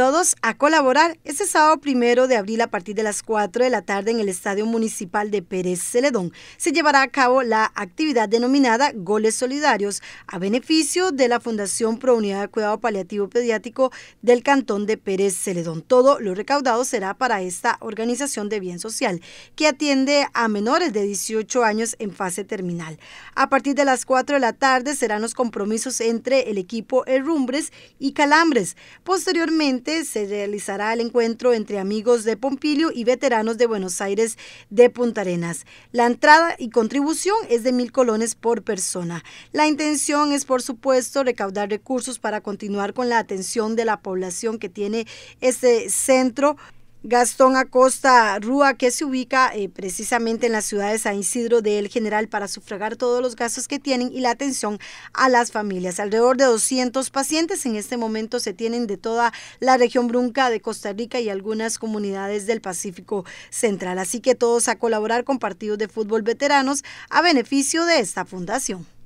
todos a colaborar este sábado primero de abril a partir de las 4 de la tarde en el Estadio Municipal de Pérez Celedón. Se llevará a cabo la actividad denominada Goles Solidarios a beneficio de la Fundación Pro Unidad de Cuidado Paliativo Pediátrico del Cantón de Pérez Celedón. Todo lo recaudado será para esta organización de bien social que atiende a menores de 18 años en fase terminal. A partir de las 4 de la tarde serán los compromisos entre el equipo Herrumbres y Calambres. Posteriormente, se realizará el encuentro entre amigos de Pompilio y veteranos de Buenos Aires de Punta Arenas. La entrada y contribución es de mil colones por persona. La intención es, por supuesto, recaudar recursos para continuar con la atención de la población que tiene este centro. Gastón Acosta Rúa, que se ubica eh, precisamente en la ciudad de San Isidro de El General para sufragar todos los gastos que tienen y la atención a las familias. Alrededor de 200 pacientes en este momento se tienen de toda la región brunca de Costa Rica y algunas comunidades del Pacífico Central. Así que todos a colaborar con partidos de fútbol veteranos a beneficio de esta fundación.